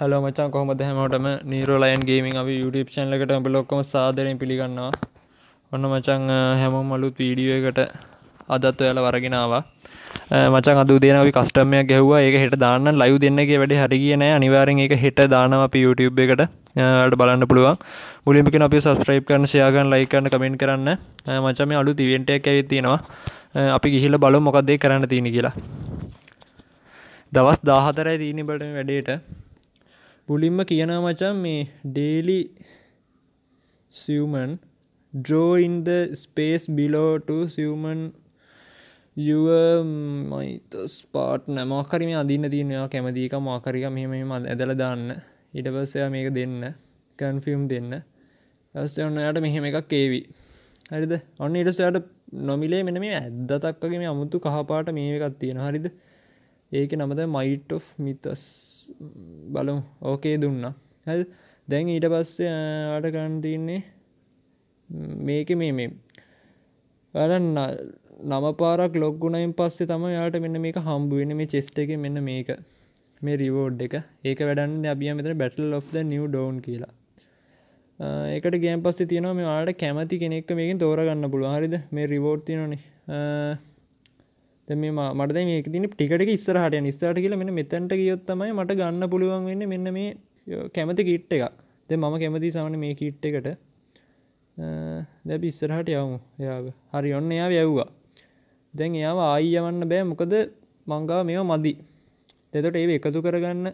Hello මචන් කොහොමද හැමෝටම නීරෝ ලයන් ගේමින් අපි YouTube channel එකට අපි ලොක්කම සාදරයෙන් පිළිගන්නවා. ඔන්න මචන් හැමෝම අලුත් වීඩියෝ එකට අදත් ඔයාලා වරගෙන ආවා. මචන් අද උදේන අපි කස්ටම් එකක් ගැහුවා. ඒක හෙට දාන්න ලයිව් දෙන්න කිය වැඩේ හරි ගියේ නෑ. අනිවාර්යෙන් ඒක හෙට දානවා අපි YouTube එකට. ඔයාලට බලන්න පුළුවන්. මුලින්ම කියන අපි subscribe කරන්න, share කරන්න, like කරන්න, comment කරන්න. මචන් මේ අලුත් event එකක් ඇවිත් තියෙනවා. අපි ගිහිල්ලා බලමු මොකක්ද ඒ කරන්න තියෙන්නේ කියලා. දවස් 14යි තියෙන බලට වැඩේට මුලින්ම කියනවා මචන් මේ ඩේලි සිවමන් draw in the space below to human your spot නමෝකරි මේ අදින්න තියෙනවා කැමතික මොකරික මෙහෙම මෙහෙම ඇදලා දාන්න ඊට පස්සේ එයා මේක දෙන්න කන්ෆියුම් දෙන්න ඊපස්සේ ඔන්න එයාට මෙහෙම එකක් ඒවි හරිද ඔන්න ඊට පස්සේ එයාට නොමිලේ මෙන්න මේ ඇද්දතක් වගේ මේ අමුතු කහපාට මේ එකක් තියෙනවා හරිද ඒකේ නම තමයි might of mythos බලමු ඕකේ දුන්න හ දැන් ඊට පස්සේ අට කරන්තින්නේ මේක මේ මේ වලන්න නම පාරක් ලොග්ගුණයින් පස්සේ තම යාට මෙන්න මේක හම්බුවෙන මේ චෙස්ට එක මෙන්න මේක මේ රිවෝඩ් එක ඒක වැඩන්න අබිය මෙතන battle of the new dawn කියලා ඒකට ගෑම් පස්සේ තියෙනවා මේ වාට කැමති කෙනෙක් මේකින් තෝරගන්න පුළුව හරිද මේ රිවෝඩ් තියෙනනේ මේ මට මේ තින ටිකට ඉස්සරහට නිස්සාට කියල මෙ මෙතැන්ට ගියොත්තමයි මට ගන්න පුළුවන් වෙන්න මෙන්න මේ කැමති කිට් එකක් ද මම කැමති සාමන මේ කිට් එකට දැබ ඉස්සරහට යවමු එයාව හරි ඔන්න එයා යැව්වා දැන් එයාව ආයියවන්න බෑ මොකද මංගා මෙෝ මදි තෙතට ඒ එකතු කරගන්න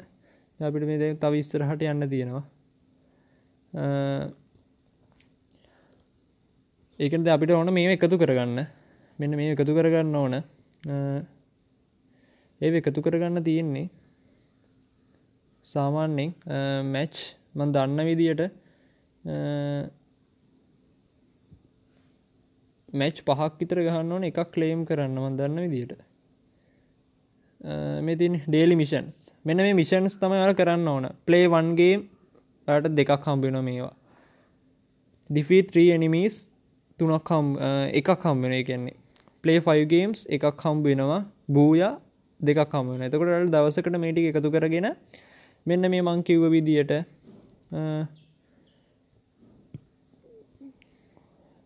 අපිට මේ තව ඉස්සරහට යන්න තියෙනවා ඒකද අපිට ඕන මේ එකතු කරගන්න මෙන්න මේ එකතු කරගන්න ඕන ඒ එකතු කරගන්න තියෙන්නේ සාමාන්‍යෙන් මැච් මන් දන්න විදියට මැච් පහක් විතර ගහන්න ඕන එකක් ක්ලේම් කරන්න මන් දන්න විදියට මෙතින් ඩේලි මිෂන්ස් මෙන මේ මිෂන්ස් තම අර කරන්න ඕන ප්ලේ වන්ගේ ට දෙකක් හම්බෙන මේවා ඩිෆී 3 එනිමස් තුනක් එකක් හම්බෙන කියන්නේ පලේ ෆයිගේම්ස් එකක් හම් වෙනවා බූය දෙකක් හමුවන එතකොට දවසකට මේටි එකතු කරගෙන මෙන්න මේ මං කිව්ව විදියට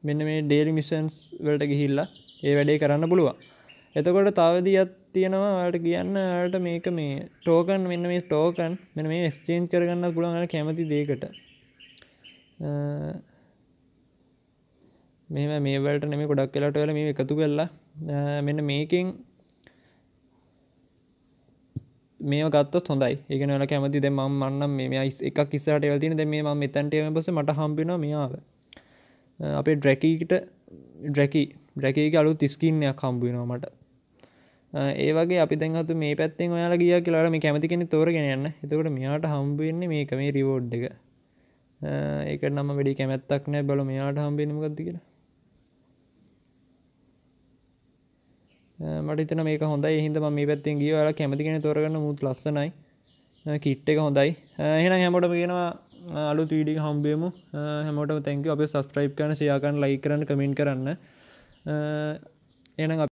මෙන්න මේ ඩේලි මිසන්ස් වලට ගිහිල්ලා ඒ වැඩේ කරන්න පුළුවන් එතකොට තවදිත් තියෙනවා ට කියන්න ට මේක මේ ටෝකන් මෙන්න මේ ටෝකන් මෙන මේ ස්චේන්ච් කරගන්න පුළන්ට කැමති දේකට මෙම මේවලට නෙම ගොඩක් වෙලාට වෙල මේ එකතු කරලා මෙන්න මේකෙන් මේ ගත්ත හොඳයි ඒකන වල කැමති දෙ ම මන්නම් මේ අයිස් එකක් කිස්සට වතින දෙ මේ ම මෙතැන්ටම පස මට හම්බින මියාව අපේ ඩ්‍රැකීට ඩ්‍රැකි ඩ්‍රැකීක අලු තිස්කින්නයක් හම්බිනවා මට ඒවගේ අපි දැන්තු මේ පැත්තෙන් ඔයාලා ගිය කියලාට මේ කැමති කෙනෙ තෝරගෙන යන්න එතකට මෙයාට හම්බවෙන්නේ මේක මේ රිවෝඩ් එක ඒක නම වැඩි කැමැත්තක් නෑ බල මෙයාට හම්බෙනමගත්ති කියලා මටතන මේ හොඳ හිද ම පැත්තිෙන් ගිය ල කැමතිගෙන තොරගන්න මුත් ලස්සනයි කිට් එක හොඳයි එහෙන හැමෝටම කියෙනවා අලු තීඩි හම්බේමු හැමෝට තැන්ක අප සස්ට්‍රයිප් කන සයාකන් ලයි කරන්න කමින් කරන්න එන